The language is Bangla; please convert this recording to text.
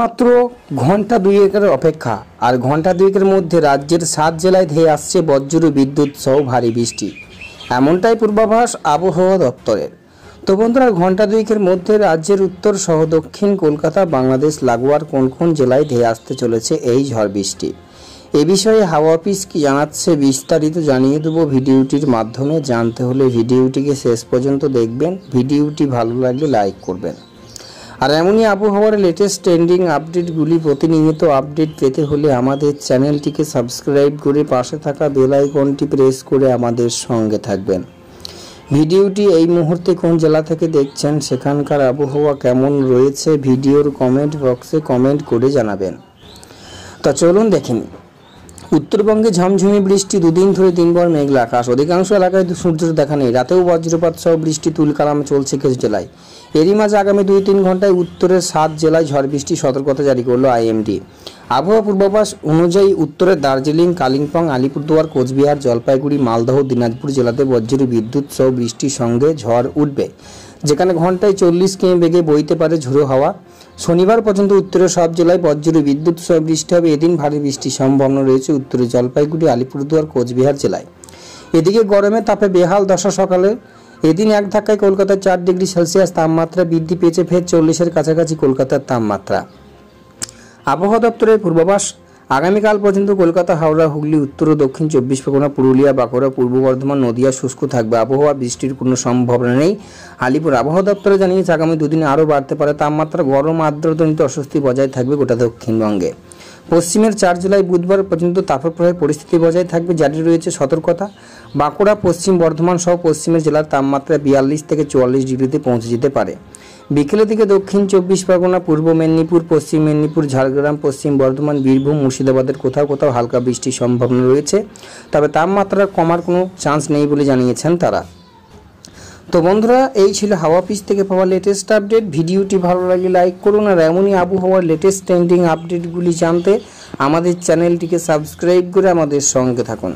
মাত্র ঘন্টা দুয়েকের অপেক্ষা আর ঘন্টা দুয়েকের মধ্যে রাজ্যের সাত জেলায় ধেয়ে আসছে বজ্র বিদ্যুৎ সহ ভারী বৃষ্টি এমনটাই পূর্বাভাস আবহাওয়া দপ্তরের তো বন্ধুরা ঘন্টা দুয়েকের মধ্যে রাজ্যের উত্তর সহ দক্ষিণ কলকাতা বাংলাদেশ লাগোয়ার কোন কোন জেলায় ধেয়ে আসতে চলেছে এই ঝড় বৃষ্টি এ বিষয়ে হাওয়া অফিস কি জানাচ্ছে বিস্তারিত জানিয়ে দেব ভিডিওটির মাধ্যমে জানতে হলে ভিডিওটিকে শেষ পর্যন্ত দেখবেন ভিডিওটি ভালো লাগলে লাইক করবেন আর এমনই আবহাওয়ার লেটেস্ট ট্রেন্ডিং আপডেটগুলি প্রতিনিয়ত আপডেট পেতে হলে আমাদের চ্যানেলটিকে সাবস্ক্রাইব করে পাশে থাকা বেল আইকনটি প্রেস করে আমাদের সঙ্গে থাকবেন ভিডিওটি এই মুহূর্তে কোন জেলা থেকে দেখছেন সেখানকার আবহাওয়া কেমন রয়েছে ভিডিওর কমেন্ট বক্সে কমেন্ট করে জানাবেন তা চলুন দেখেন উত্তরবঙ্গে ঝমঝমি বৃষ্টি দুদিন ধরে দিনভর মেঘলা আকাশ অধিকাংশ এলাকায় সূর্যের দেখা নেই রাতেও বজ্রপাত সহ বৃষ্টি তুলকালাম চলছে কিছু জেলায় এরই মাঝে আগামী দুই তিন ঘন্টায় উত্তরের সাত জেলায় ঝড় বৃষ্টির সতর্কতা জারি করলো আইএমডি আবহাওয়া পূর্বাভাস অনুযায়ী উত্তরের দার্জিলিং কালিম্পং আলিপুরদুয়ার কোচবিহার জলপাইগুড়ি মালদহ দিনাজপুর জেলাতে বজ্রী বিদ্যুৎ সহ বৃষ্টির সঙ্গে ঝড় উঠবে যেখানে ঘন্টায় চল্লিশ কিমি বেগে বইতে পারে ঝুড়ো হাওয়া শনিবার পর্যন্ত উত্তরের সব জেলায় বজ্রী বিদ্যুৎ সহ বৃষ্টি হবে এদিন ভারী বৃষ্টির সম্ভাবনা রয়েছে উত্তরের জলপাইগুড়ি আলিপুরদুয়ার কোচবিহার জেলায় এদিকে গরমে তাপে বেহাল দশা সকালে এদিন এক ধাক্কায় কলকাতার চার ডিগ্রি সেলসিয়াস তাপমাত্রা বৃদ্ধি পেয়েছে ফের চল্লিশের কাছাকাছি কলকাতার তাপমাত্রা আবহাওয়া দপ্তরের পূর্বাভাস আগামীকাল পর্যন্ত কলকাতা হাওড়া হুগলি উত্তর ও দক্ষিণ চব্বিশ পরগনা পুরুলিয়া বাঁকুড়া পূর্ব বর্ধমান নদিয়া শুষ্ক থাকবে আবহাওয়া বৃষ্টির কোনো সম্ভাবনা নেই আলিপুর আবহাওয়া দপ্তরে জানিয়েছে আগামী দুদিনে আরও বাড়তে পারে তাপমাত্রা গরম আর্দ্রতনিত অস্বস্তি বজায় থাকবে গোটা দক্ষিণবঙ্গে পশ্চিমের চার জেলায় বুধবার পর্যন্ত তাপপ্রবাহের পরিস্থিতি বজায় থাকবে জারি রয়েছে সতর্কতা বাঁকুড়া পশ্চিম বর্ধমান সহ পশ্চিমের জেলার তাপমাত্রা বিয়াল্লিশ থেকে চুয়াল্লিশ ডিগ্রিতে পৌঁছে যেতে পারে বিকেলের দিকে দক্ষিণ চব্বিশ পরগনা পূর্ব মেদিনীপুর পশ্চিম মেদিনীপুর ঝাড়গ্রাম পশ্চিম বর্ধমান বীরভূম মুর্শিদাবাদের কোথাও কোথাও হালকা বৃষ্টির সম্ভাবনা রয়েছে তবে তাপমাত্রা কমার কোনো চান্স নেই বলে জানিয়েছেন তারা তো বন্ধুরা এই ছিল হাওয়া পিস থেকে পাওয়া লেটেস্ট আপডেট ভিডিওটি ভালো লাগলে লাইক করুন আর এমনই আবহাওয়ার লেটেস্ট ট্রেন্ডিং আপডেটগুলি জানতে আমাদের চ্যানেলটিকে সাবস্ক্রাইব করে আমাদের সঙ্গে থাকুন